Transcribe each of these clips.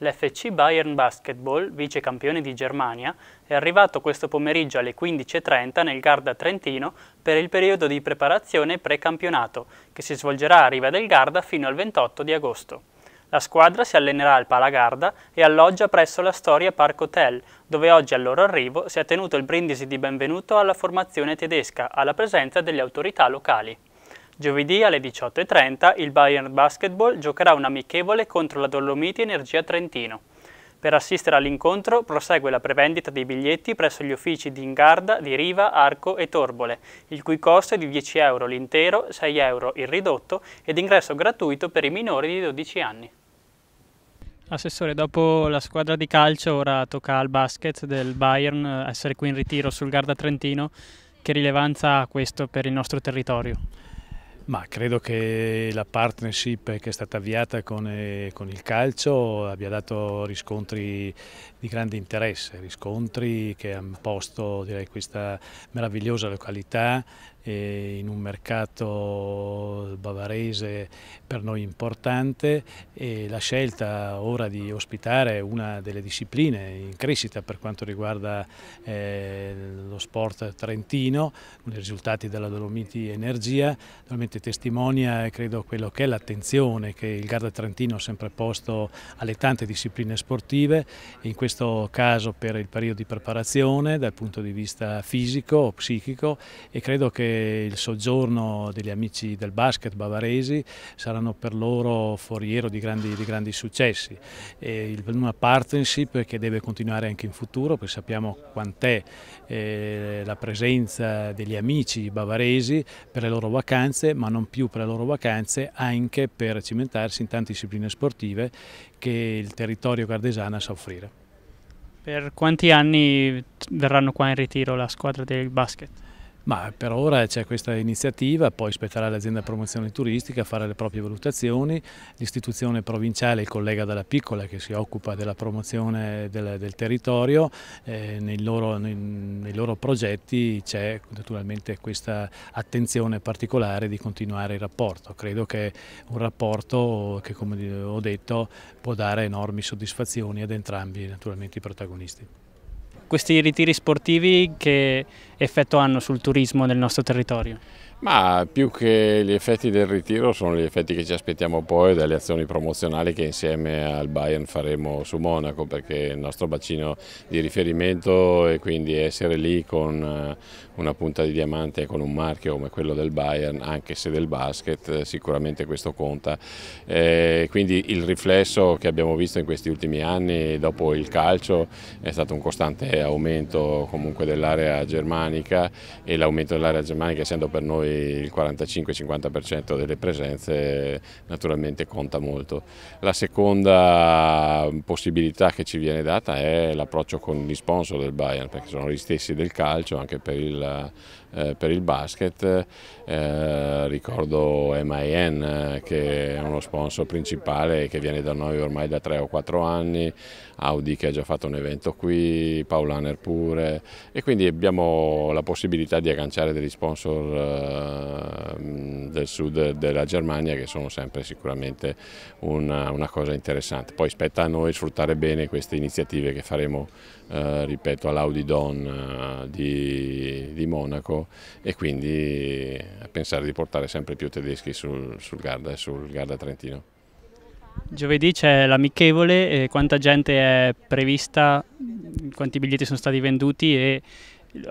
L'FC Bayern Basketball, vice campione di Germania, è arrivato questo pomeriggio alle 15.30 nel Garda Trentino per il periodo di preparazione pre-campionato, che si svolgerà a Riva del Garda fino al 28 di agosto. La squadra si allenerà al Palagarda e alloggia presso la Storia Park Hotel, dove oggi al loro arrivo si è tenuto il brindisi di benvenuto alla formazione tedesca, alla presenza delle autorità locali. Giovedì alle 18.30 il Bayern Basketball giocherà un amichevole contro la Dolomiti Energia Trentino. Per assistere all'incontro prosegue la prevendita dei biglietti presso gli uffici di Ingarda, di Riva, Arco e Torbole, il cui costo è di 10 euro l'intero, 6 euro il ridotto ed ingresso gratuito per i minori di 12 anni. Assessore, dopo la squadra di calcio ora tocca al basket del Bayern essere qui in ritiro sul Garda Trentino. Che rilevanza ha questo per il nostro territorio? Ma credo che la partnership che è stata avviata con, eh, con il calcio abbia dato riscontri di grande interesse, riscontri che hanno posto direi, questa meravigliosa località eh, in un mercato bavarese per noi importante e la scelta ora di ospitare una delle discipline in crescita per quanto riguarda eh, lo sport trentino, con i risultati della Dolomiti Energia, veramente testimonia credo quello che è l'attenzione che il Garda Trentino ha sempre posto alle tante discipline sportive e in questo questo caso per il periodo di preparazione dal punto di vista fisico o psichico e credo che il soggiorno degli amici del basket bavaresi saranno per loro foriero di grandi, di grandi successi. E una partnership che deve continuare anche in futuro perché sappiamo quant'è eh, la presenza degli amici bavaresi per le loro vacanze ma non più per le loro vacanze anche per cimentarsi in tante discipline sportive che il territorio gardesano sa offrire. Per quanti anni verranno qua in ritiro la squadra del basket? Ma per ora c'è questa iniziativa, poi spetterà l'azienda promozione turistica a fare le proprie valutazioni, l'istituzione provinciale, il collega della piccola che si occupa della promozione del, del territorio, eh, nei, loro, nei, nei, loro, progetti c'è naturalmente questa attenzione particolare di continuare il rapporto. Credo che un rapporto che come ho detto può dare enormi soddisfazioni ad entrambi naturalmente i protagonisti questi ritiri sportivi che effetto hanno sul turismo nel nostro territorio? Ma più che gli effetti del ritiro sono gli effetti che ci aspettiamo poi dalle azioni promozionali che insieme al Bayern faremo su Monaco perché è il nostro bacino di riferimento e quindi essere lì con eh, una punta di diamante e con un marchio come quello del Bayern anche se del basket eh, sicuramente questo conta. E eh, quindi il riflesso che abbiamo visto in questi ultimi anni dopo il calcio è stato un costante aumento comunque dell'area germanica e l'aumento dell'area germanica essendo per noi poi il 45-50% delle presenze naturalmente conta molto. La seconda possibilità che ci viene data è l'approccio con gli sponsor del Bayern, perché sono gli stessi del calcio, anche per il, eh, per il basket. Eh, ricordo MIN che è uno sponsor principale che viene da noi ormai da 3 o 4 anni, Audi che ha già fatto un evento qui, Paulaner pure e quindi abbiamo la possibilità di agganciare degli sponsor eh, Ehm, del sud della Germania che sono sempre sicuramente una, una cosa interessante. Poi spetta a noi sfruttare bene queste iniziative che faremo eh, ripeto all'Audi Don eh, di, di, Monaco e quindi a pensare di portare sempre più tedeschi sul, sul Garda sul Garda Trentino. Giovedì c'è l'amichevole, eh, quanta gente è prevista, quanti biglietti sono stati venduti e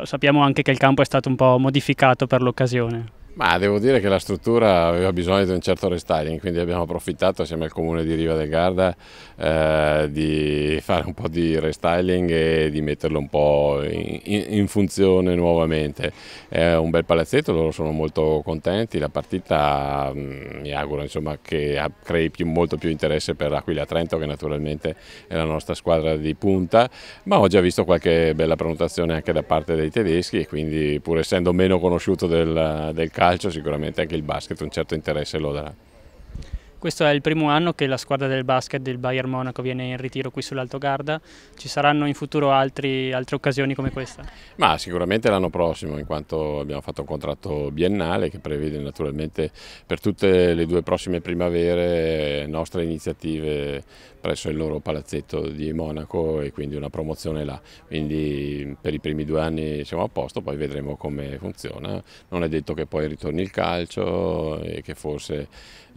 sappiamo anche che il campo è stato un po' modificato per l'occasione. Ma devo dire che la struttura aveva bisogno di un certo restyling, quindi abbiamo approfittato assieme al comune di Riva del Garda eh, di fare un po' di restyling e di metterlo un po' in, in, funzione nuovamente. È un bel palazzetto, loro sono molto contenti, la partita mm, mi auguro insomma, che crei più, molto più interesse per l'Aquila Trento che naturalmente è la nostra squadra di punta, ma ho già visto qualche bella prenotazione anche da parte dei tedeschi e quindi pur essendo meno conosciuto del, del calcio calcio sicuramente anche il basket un certo interesse lo darà. Questo è il primo anno che la squadra del basket del Bayern Monaco viene in ritiro qui sull'Alto Garda. Ci saranno in futuro altri, altre occasioni come questa? Ma sicuramente l'anno prossimo, in quanto abbiamo fatto un contratto biennale che prevede naturalmente per tutte le due prossime primavere nostre iniziative presso il loro palazzetto di Monaco e quindi una promozione là. Quindi per i primi due anni siamo a posto, poi vedremo come funziona. Non è detto che poi ritorni il calcio e che forse...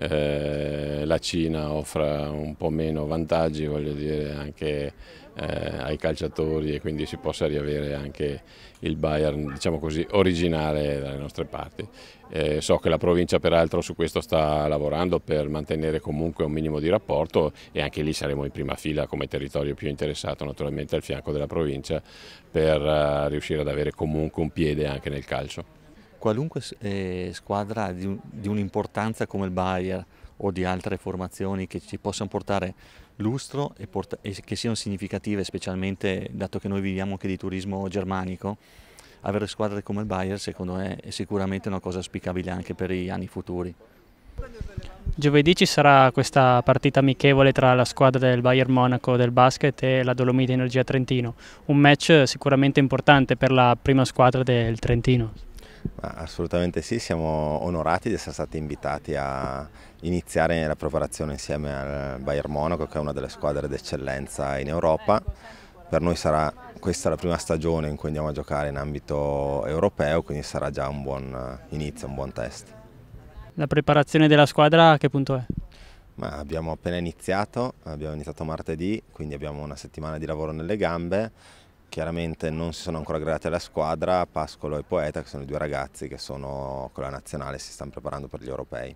Eh, eh, la Cina offra un po' meno vantaggi voglio dire, anche eh, ai calciatori e quindi si possa riavere anche il Bayern diciamo così, originale dalle nostre parti. Eh, so che la provincia peraltro su questo sta lavorando per mantenere comunque un minimo di rapporto e anche lì saremo in prima fila come territorio più interessato naturalmente al fianco della provincia per eh, riuscire ad avere comunque un piede anche nel calcio qualunque eh, squadra di, un, di un'importanza come il Bayer o di altre formazioni che ci possano portare lustro e, port e, che siano significative, specialmente dato che noi viviamo anche di turismo germanico, avere squadre come il Bayer secondo me è sicuramente una cosa auspicabile anche per gli anni futuri. Giovedì ci sarà questa partita amichevole tra la squadra del Bayern Monaco del basket e la Dolomite Energia Trentino, un match sicuramente importante per la prima squadra del Trentino. Assolutamente sì, siamo onorati di essere stati invitati a iniziare la preparazione insieme al Bayern Monaco che è una delle squadre d'eccellenza in Europa. Per noi sarà questa la prima stagione in cui andiamo a giocare in ambito europeo, quindi sarà già un buon inizio, un buon test. La preparazione della squadra a che punto è? Ma abbiamo appena iniziato, abbiamo iniziato martedì, quindi abbiamo una settimana di lavoro nelle gambe Chiaramente non si sono ancora aggregati alla squadra Pascolo e Poeta, che sono i due ragazzi che sono con la nazionale e si stanno preparando per gli europei.